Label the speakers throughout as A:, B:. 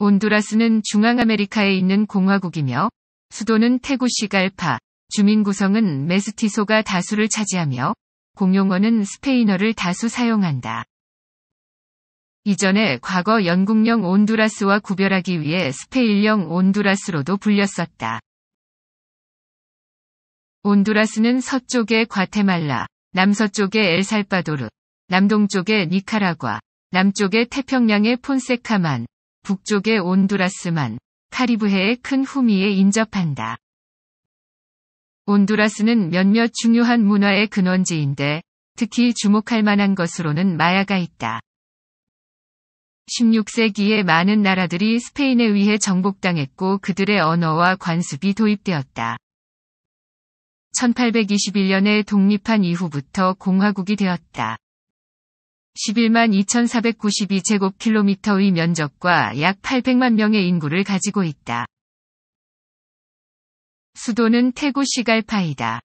A: 온두라스는 중앙아메리카에 있는 공화국이며 수도는 테구시갈파, 주민 구성은 메스티소가 다수를 차지하며 공용어는 스페인어를 다수 사용한다. 이전에 과거 영국령 온두라스와 구별하기 위해 스페인령 온두라스로도 불렸었다. 온두라스는 서쪽에 과테말라, 남서쪽에 엘살바도르, 남동쪽에 니카라과, 남쪽에 태평양의 폰세카만, 북쪽의 온두라스만 카리브해의 큰 후미에 인접한다. 온두라스는 몇몇 중요한 문화의 근원지인데 특히 주목할 만한 것으로는 마야가 있다. 16세기에 많은 나라들이 스페인에 의해 정복당했고 그들의 언어와 관습이 도입되었다. 1821년에 독립한 이후부터 공화국이 되었다. 11만 2492제곱킬로미터의 면적과 약 800만 명의 인구를 가지고 있다. 수도는 태구 시갈파이다.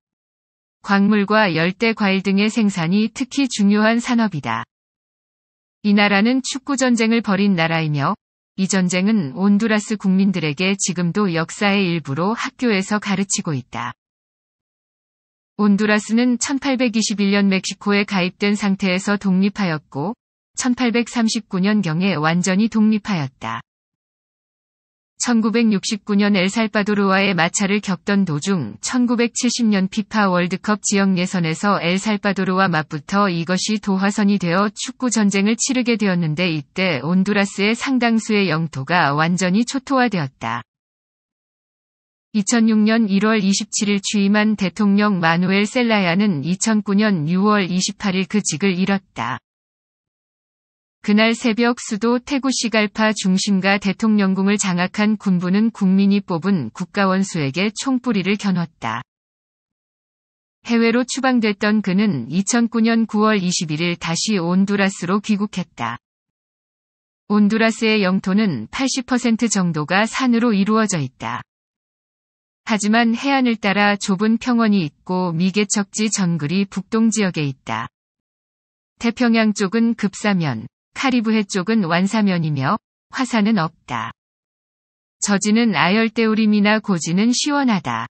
A: 광물과 열대 과일 등의 생산이 특히 중요한 산업이다. 이 나라는 축구 전쟁을 벌인 나라이며 이 전쟁은 온두라스 국민들에게 지금도 역사의 일부로 학교에서 가르치고 있다. 온두라스는 1821년 멕시코에 가입된 상태에서 독립하였고 1839년경에 완전히 독립하였다. 1969년 엘살바도르와의 마찰을 겪던 도중 1970년 피파 월드컵 지역 예선에서 엘살바도르와 맞붙어 이것이 도화선이 되어 축구 전쟁을 치르게 되었는데 이때 온두라스의 상당수의 영토가 완전히 초토화되었다. 2006년 1월 27일 취임한 대통령 마누엘 셀라야는 2009년 6월 28일 그 직을 잃었다. 그날 새벽 수도 테구시갈파 중심가 대통령궁을 장악한 군부는 국민이 뽑은 국가원수에게 총뿌리를 겨눴다. 해외로 추방됐던 그는 2009년 9월 21일 다시 온두라스로 귀국했다. 온두라스의 영토는 80% 정도가 산으로 이루어져 있다. 하지만 해안을 따라 좁은 평원이 있고 미개척지 전글이 북동 지역에 있다. 태평양 쪽은 급사면, 카리브해 쪽은 완사면이며 화산은 없다. 저지는 아열대우림이나 고지는 시원하다.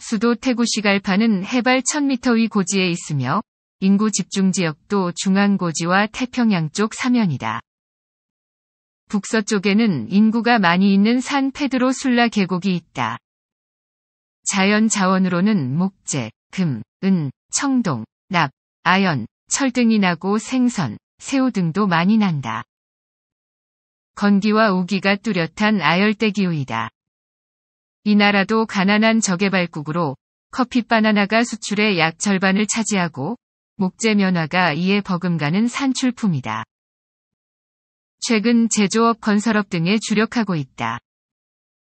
A: 수도 태구시갈파는 해발 1000m 위 고지에 있으며 인구 집중 지역도 중앙고지와 태평양 쪽 사면이다. 북서쪽에는 인구가 많이 있는 산 페드로 술라 계곡이 있다. 자연 자원으로는 목재, 금, 은, 청동, 납, 아연, 철 등이 나고 생선, 새우 등도 많이 난다. 건기와 우기가 뚜렷한 아열대 기후이다. 이 나라도 가난한 저개발국으로 커피 바나나가 수출의 약 절반을 차지하고 목재 면화가 이에 버금가는 산출품이다. 최근 제조업 건설업 등에 주력하고 있다.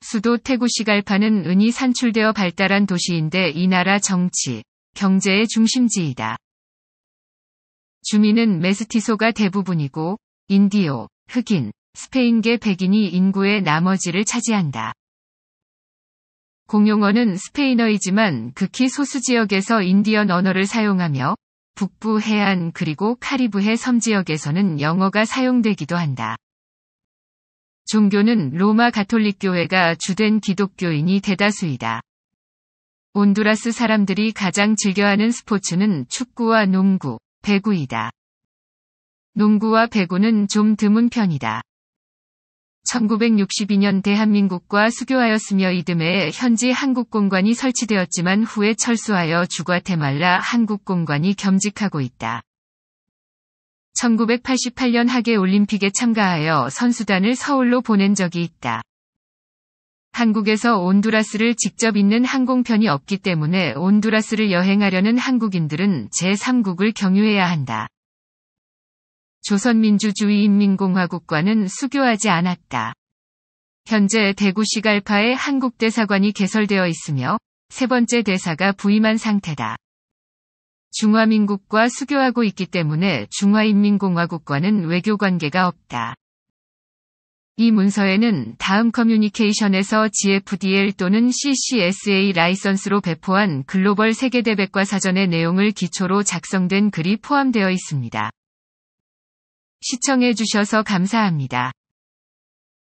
A: 수도 태구시갈파는 은이 산출되어 발달한 도시인데 이 나라 정치, 경제의 중심지이다. 주민은 메스티소가 대부분이고 인디오, 흑인, 스페인계 백인이 인구의 나머지를 차지한다. 공용어는 스페인어이지만 극히 소수 지역에서 인디언 언어를 사용하며 북부 해안 그리고 카리브해 섬 지역에서는 영어가 사용되기도 한다. 종교는 로마 가톨릭 교회가 주된 기독교인이 대다수이다. 온두라스 사람들이 가장 즐겨하는 스포츠는 축구와 농구, 배구이다. 농구와 배구는 좀 드문 편이다. 1962년 대한민국과 수교하였으며 이듬해 현지 한국공관이 설치되었지만 후에 철수하여 주과테말라 한국공관이 겸직하고 있다. 1988년 하계 올림픽에 참가하여 선수단을 서울로 보낸 적이 있다. 한국에서 온두라스를 직접 잇는 항공편이 없기 때문에 온두라스를 여행하려는 한국인들은 제3국을 경유해야 한다. 조선민주주의인민공화국과는 수교하지 않았다. 현재 대구시갈파에 한국대사관이 개설되어 있으며 세 번째 대사가 부임한 상태다. 중화민국과 수교하고 있기 때문에 중화인민공화국과는 외교관계가 없다. 이 문서에는 다음 커뮤니케이션에서 GFDL 또는 CCSA 라이선스로 배포한 글로벌 세계대백과 사전의 내용을 기초로 작성된 글이 포함되어 있습니다. 시청해주셔서 감사합니다.